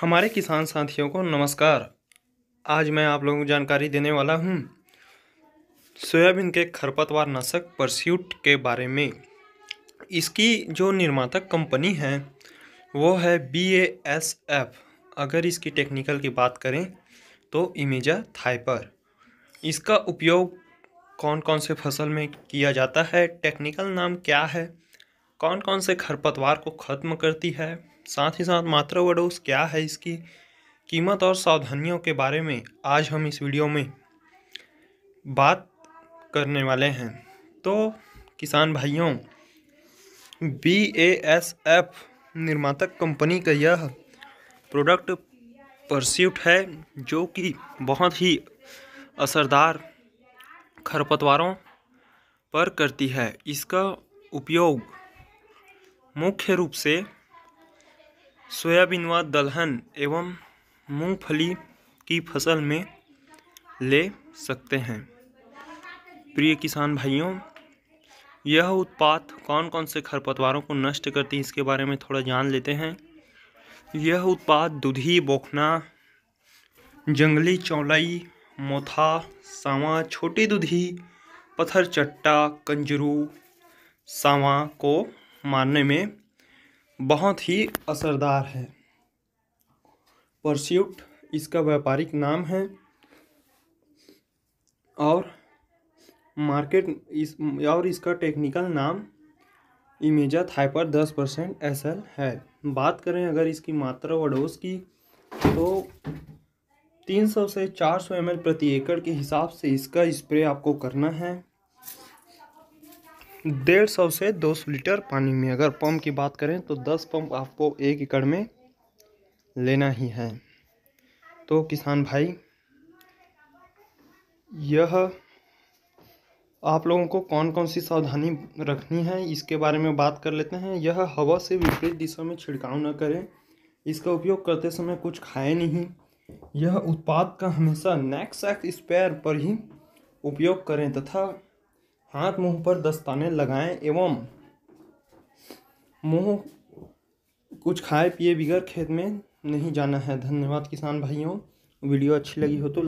हमारे किसान साथियों को नमस्कार आज मैं आप लोगों को जानकारी देने वाला हूं सोयाबीन के खरपतवार नाशक परस्यूट के बारे में इसकी जो निर्माता कंपनी है वो है बी एस एफ अगर इसकी टेक्निकल की बात करें तो इमेजा थाइपर इसका उपयोग कौन कौन से फसल में किया जाता है टेक्निकल नाम क्या है कौन कौन से खरपतवार को ख़त्म करती है साथ ही साथ मात्रा व डोज क्या है इसकी कीमत और सावधानियों के बारे में आज हम इस वीडियो में बात करने वाले हैं तो किसान भाइयों बी ए एस एफ निर्मातक कंपनी का यह प्रोडक्ट परस्यूट है जो कि बहुत ही असरदार खरपतवारों पर करती है इसका उपयोग मुख्य रूप से सोयाबीन व दलहन एवं मूंगफली की फसल में ले सकते हैं प्रिय किसान भाइयों यह उत्पाद कौन कौन से खरपतवारों को नष्ट करती है इसके बारे में थोड़ा जान लेते हैं यह उत्पाद दुधी बोखना जंगली चौलाई मोथा सावा छोटी दुधी पत्थर चट्टा कंजरू सावा को मारने में बहुत ही असरदार है परस्यूट इसका व्यापारिक नाम है और मार्केट इस और इसका टेक्निकल नाम इमेजा थाइपर दस परसेंट एस है बात करें अगर इसकी मात्रा व डोज की तो तीन सौ से चार सौ एम प्रति एकड़ के हिसाब से इसका स्प्रे आपको करना है डेढ़ सौ से दो सौ लीटर पानी में अगर पंप की बात करें तो दस पंप आपको एक एकड़ में लेना ही है तो किसान भाई यह आप लोगों को कौन कौन सी सावधानी रखनी है इसके बारे में बात कर लेते हैं यह हवा से विपरीत दिशा में छिड़काव न करें इसका उपयोग करते समय कुछ खाए नहीं यह उत्पाद का हमेशा नेक्सैक्स एक्स स्पेयर पर ही उपयोग करें तथा हाथ मुंह पर दस्ताने लगाएं एवं मुंह कुछ खाए पिए बिगर खेत में नहीं जाना है धन्यवाद किसान भाइयों वीडियो अच्छी लगी हो तो